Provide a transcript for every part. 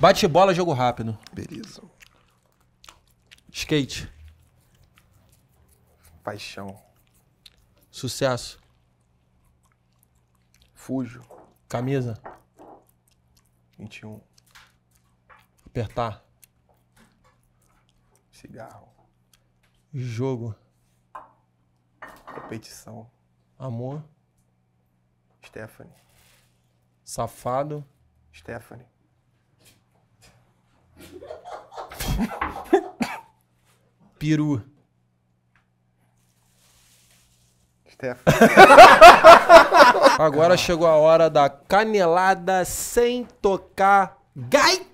Bate bola, jogo rápido. Beleza. Skate. Paixão. Sucesso. Fujo. Camisa. 21. Apertar. Cigarro. Jogo. Competição. Amor. Stephanie. Safado. Stephanie. Peru. Agora chegou a hora da canelada sem tocar gaita.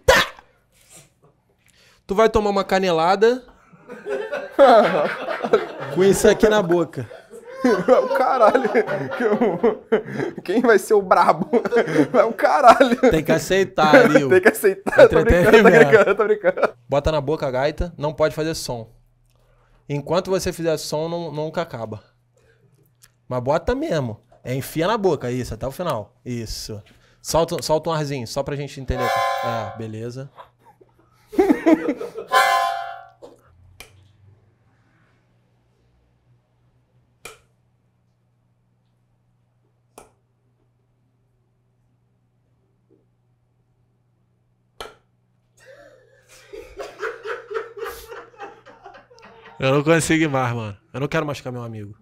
Tu vai tomar uma canelada com isso aqui na boca. É o caralho. Quem vai ser o brabo? É o caralho. Tem que aceitar, Lil. Tem que aceitar. Tô brincando, tô brincando, tô brincando. Bota na boca a gaita, não pode fazer som. Enquanto você fizer som, não, nunca acaba. Mas bota mesmo. É enfia na boca, isso, até o final. Isso. Solta, solta um arzinho, só pra gente entender. É, beleza. Eu não consigo mais, mano. Eu não quero machucar meu amigo.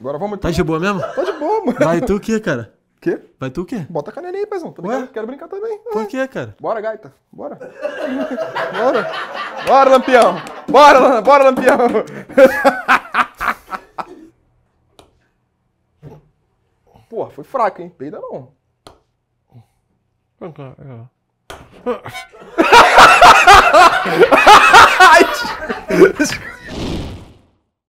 Agora vamos. Tá então. de boa mesmo? Tá de boa, mano. Vai tu o quê, cara? Quê? Vai tu o quê? Bota a canela aí, paizão. Tá brincando. Quero brincar também. Por quê, é. cara? Bora, gaita. Bora. bora. Bora, lampião. Bora, bora, lampião. Pô, foi fraco, hein? Peida não. 그러니까, 예.